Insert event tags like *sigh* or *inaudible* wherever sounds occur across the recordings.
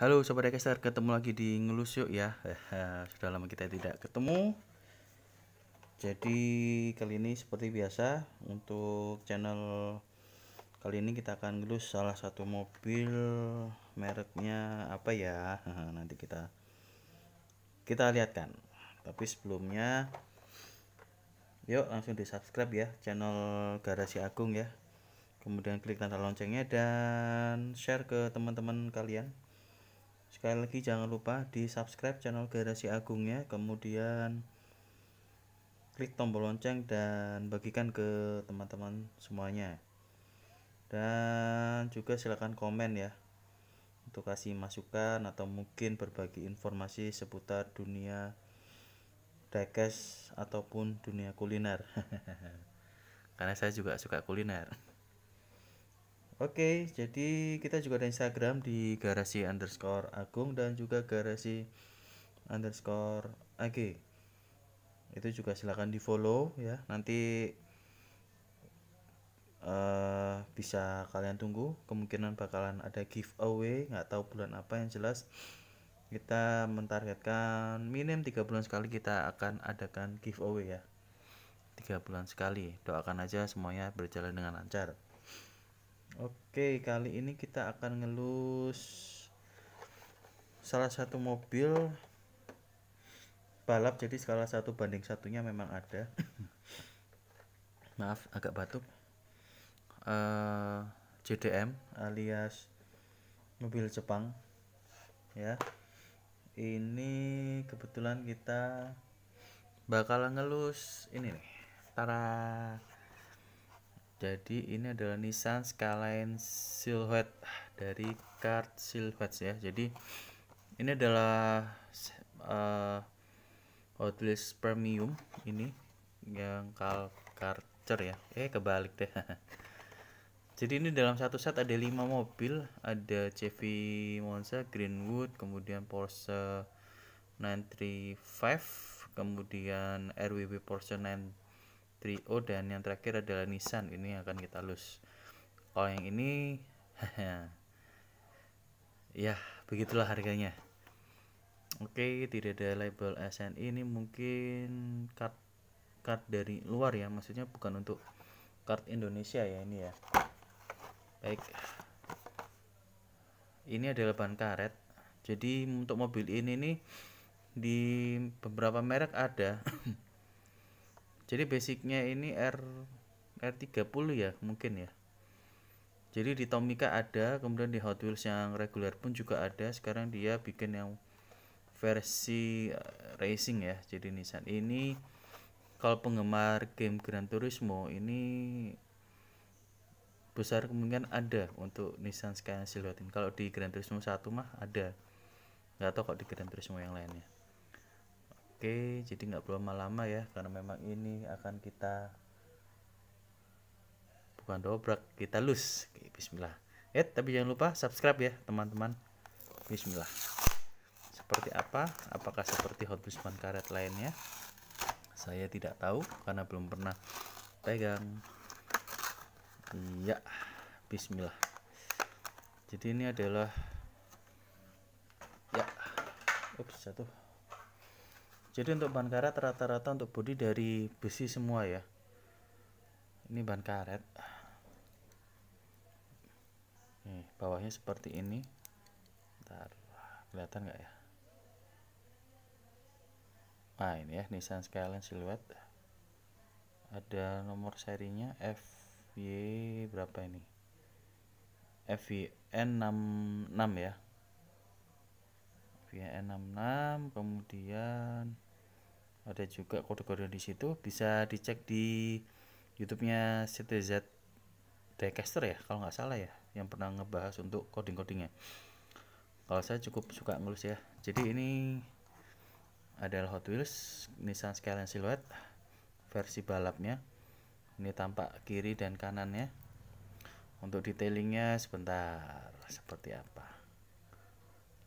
Halo Sobat Recaster, ketemu lagi di Ngelus yuk ya *laughs* Sudah lama kita tidak ketemu Jadi kali ini seperti biasa Untuk channel kali ini kita akan ngelus salah satu mobil Mereknya apa ya *laughs* Nanti kita kita lihatkan Tapi sebelumnya Yuk langsung di subscribe ya channel Garasi Agung ya Kemudian klik tanda loncengnya dan share ke teman-teman kalian sekali lagi jangan lupa di subscribe channel garasi agung ya kemudian klik tombol lonceng dan bagikan ke teman-teman semuanya dan juga silahkan komen ya untuk kasih masukan atau mungkin berbagi informasi seputar dunia diecast ataupun dunia kuliner *laughs* karena saya juga suka kuliner Oke, jadi kita juga ada Instagram di garasi underscore agung dan juga garasi underscore ag. Itu juga silahkan di follow ya. Nanti uh, bisa kalian tunggu. Kemungkinan bakalan ada giveaway, nggak tahu bulan apa yang jelas. Kita mentargetkan minim tiga bulan sekali kita akan adakan giveaway ya. Tiga bulan sekali. Doakan aja semuanya berjalan dengan lancar. Oke, kali ini kita akan ngelus salah satu mobil balap. Jadi salah satu banding satunya memang ada. *laughs* Maaf, agak batuk. Uh, eh, JDM alias mobil Jepang, ya. Ini kebetulan kita bakal ngelus ini nih. Tara jadi ini adalah Nissan Skyline Silhouette dari kart Silhouette ya jadi ini adalah uh, eh, Outlist Premium ini yang Carl Carter ya eh kebalik deh *laughs* jadi ini dalam satu set ada lima mobil ada Chevy Monza Greenwood kemudian Porsche 935 kemudian RWB Porsche 9 Trio dan yang terakhir adalah Nissan ini yang akan kita lus kalau yang ini *laughs* ya begitulah harganya oke tidak ada label SN ini mungkin card card dari luar ya maksudnya bukan untuk card Indonesia ya ini ya baik ini adalah ban karet jadi untuk mobil ini nih di beberapa merek ada *clears throat* jadi basicnya ini R R30 ya mungkin ya jadi di Tomica ada kemudian di Hot Wheels yang reguler pun juga ada sekarang dia bikin yang versi eh, racing ya jadi Nissan ini kalau penggemar game Gran Turismo ini besar kemungkinan ada untuk Nissan Skyline Silhouette kalau di Gran Turismo 1 mah ada nggak tahu kok di Gran Turismo yang lainnya Oke, jadi nggak perlu lama-lama ya, karena memang ini akan kita bukan dobrak, kita lus. Oke, bismillah. Eh, tapi jangan lupa subscribe ya, teman-teman. Bismillah. Seperti apa? Apakah seperti Hot bisman karet lainnya? Saya tidak tahu karena belum pernah pegang. Iya, bismillah. Jadi ini adalah ya, ups, jatuh jadi untuk ban karet rata-rata untuk bodi dari besi semua ya ini ban karet nih bawahnya seperti ini Bentar, kelihatan nggak ya nah ini ya Nissan Skyline Silhouette ada nomor serinya F Y berapa ini F N FYN66 ya V N FYN66 kemudian ada juga kode-kode di situ bisa dicek di YouTube-nya CTZ Decaster ya kalau nggak salah ya yang pernah ngebahas untuk coding-codingnya kalau saya cukup suka ngelus ya jadi ini adalah Hot Wheels Nissan Skyline Silhouette versi balapnya ini tampak kiri dan kanannya untuk detailingnya sebentar seperti apa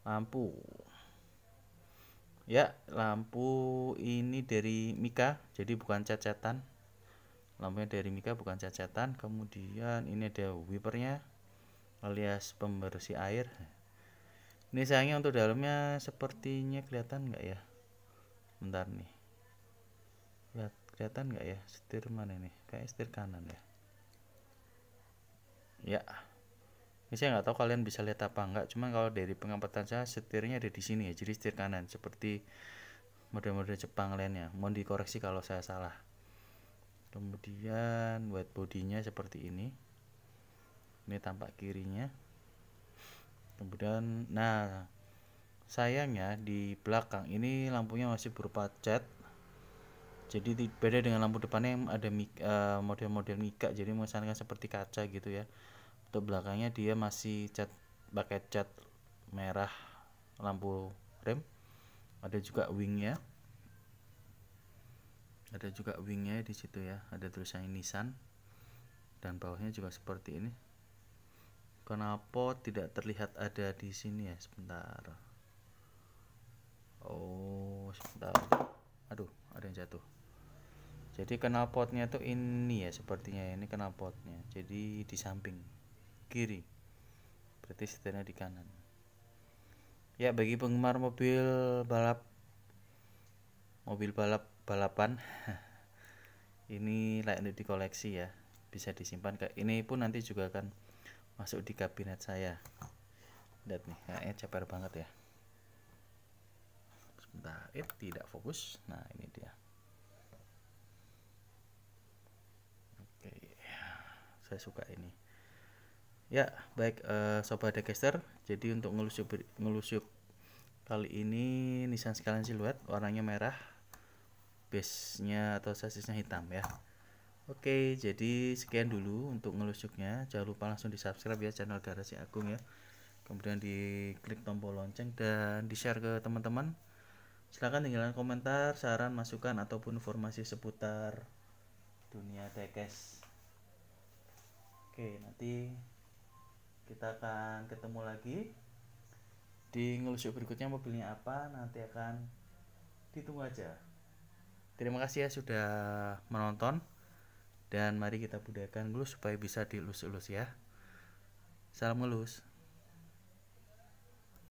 lampu ya lampu ini dari Mika jadi bukan cacatan lampunya dari Mika bukan cacatan kemudian ini ada wipernya alias pembersih air ini sayangnya untuk dalamnya sepertinya kelihatan enggak ya bentar nih lihat kelihatan enggak ya setir mana nih kayak setir kanan ya ya ini ya, saya nggak tahu kalian bisa lihat apa nggak cuman kalau dari pengamatan saya setirnya ada di sini ya jadi setir kanan seperti model-model Jepang lainnya mohon dikoreksi kalau saya salah kemudian buat bodinya seperti ini ini tampak kirinya kemudian nah sayangnya di belakang ini lampunya masih berupa cat jadi beda dengan lampu depannya yang ada eh, model-model mika jadi mengesankan seperti kaca gitu ya untuk belakangnya dia masih cat pakai cat merah lampu rem. Ada juga wingnya. Ada juga wingnya di situ ya. Ada tulisan Nissan. Dan bawahnya juga seperti ini. Kenapa tidak terlihat ada di sini ya? Sebentar. Oh, sebentar. Aduh, ada yang jatuh jadi potnya tuh ini ya sepertinya ini potnya. jadi di samping kiri berarti setirnya di kanan ya bagi penggemar mobil balap mobil balap balapan *laughs* ini layak untuk dikoleksi ya bisa disimpan ke ini pun nanti juga akan masuk di kabinet saya lihat nih kayaknya ceper banget ya sebentar it eh, tidak fokus nah ini dia oke saya suka ini Ya, baik uh, sobat Decaster. Jadi untuk ngelusup ngelusup kali ini Nissan Skyline siluet warnanya merah, base-nya atau sasisnya hitam ya. Oke, jadi sekian dulu untuk ngelusuknya. Jangan lupa langsung di-subscribe ya channel Garasi Agung ya. Kemudian di klik tombol lonceng dan di-share ke teman-teman. Silahkan tinggalkan komentar, saran, masukan ataupun informasi seputar dunia tekes. Oke, nanti kita akan ketemu lagi di ngelusuk berikutnya mobilnya apa nanti akan ditunggu aja terima kasih ya sudah menonton dan mari kita budayakan ngelus supaya bisa dielus-elus ya salam ngelus